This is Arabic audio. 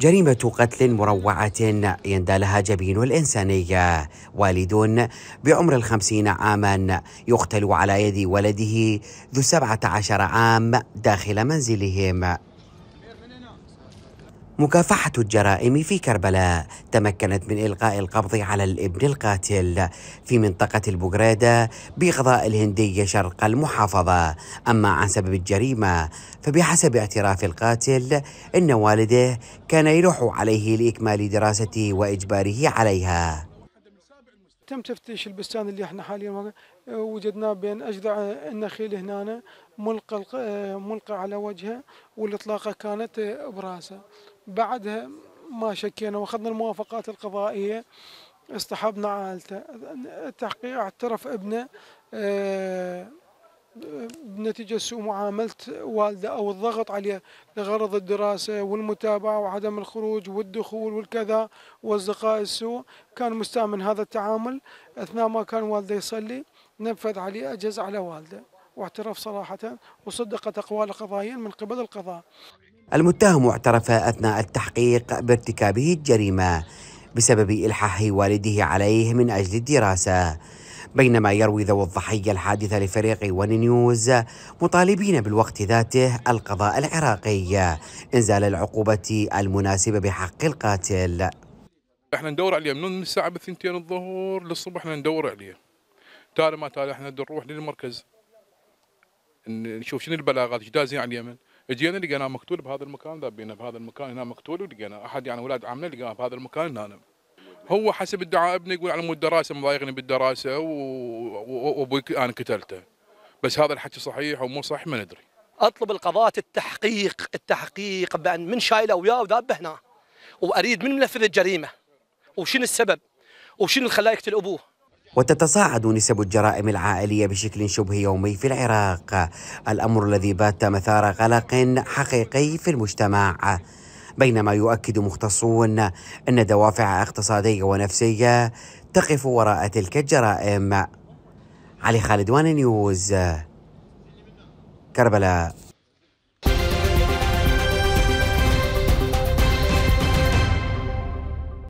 جريمة قتل مروعة يندى لها جبين الإنسانية والد بعمر الخمسين عاما يقتل على يد ولده ذو سبعة عشر عام داخل منزلهم مكافحة الجرائم في كربلاء تمكنت من إلقاء القبض على الابن القاتل في منطقة البقريدة بغضاء الهندية شرق المحافظة أما عن سبب الجريمة فبحسب اعتراف القاتل إن والده كان يلوح عليه لإكمال دراسته وإجباره عليها تم تفتيش البستان اللي احنا حاليا وجدناه بين اجذع النخيل هنا ملقى ملقى على وجهه والاطلاقه كانت براسه بعدها ما شكينا واخذنا الموافقات القضائيه اصطحبنا عائلته التحقيق اعترف ابنه اه بنتيجة سوء معاملة والده أو الضغط عليه لغرض الدراسة والمتابعة وعدم الخروج والدخول والكذا وأصدقاء السوء كان من هذا التعامل أثناء ما كان والده يصلي نفذ عليه اجهز على والده واعترف صراحة وصدقت أقواله قضائيا من قبل القضاء المتهم اعترف أثناء التحقيق بارتكابه الجريمة بسبب إلحاح والده عليه من أجل الدراسة بينما يروي ذو الضحية الحادثة لفريق ون نيوز مطالبين بالوقت ذاته القضاء العراقي إنزال العقوبة المناسبة بحق القاتل احنا ندور عليه من الساعة بثنتين الظهر للصبح احنا ندور عليه تالي ما تالي احنا نروح للمركز نشوف شنو البلاغات ايش دازين على اليمن اجينا لقيناه مقتول بهذا المكان ذابينه بهذا المكان هنا مقتول ولقينا احد يعني اولاد عمنا لقيناه بهذا المكان هنا هو حسب الدعاء ابني يقول على مود الدراسه مضايقني بالدراسه وابوي و... انا قتلته بس هذا الحكي صحيح او مو صح ما ندري اطلب القضاة التحقيق التحقيق بان من شايله وياه وذابه هنا واريد من منفذ الجريمه وشنو السبب وشنو اللي خلاه يقتل ابوه وتتصاعد نسب الجرائم العائلية بشكل شبه يومي في العراق الأمر الذي بات مثار قلق حقيقي في المجتمع بينما يؤكد مختصون أن دوافع اقتصادية ونفسية تقف وراء تلك الجرائم علي خالد وان نيوز كربلاء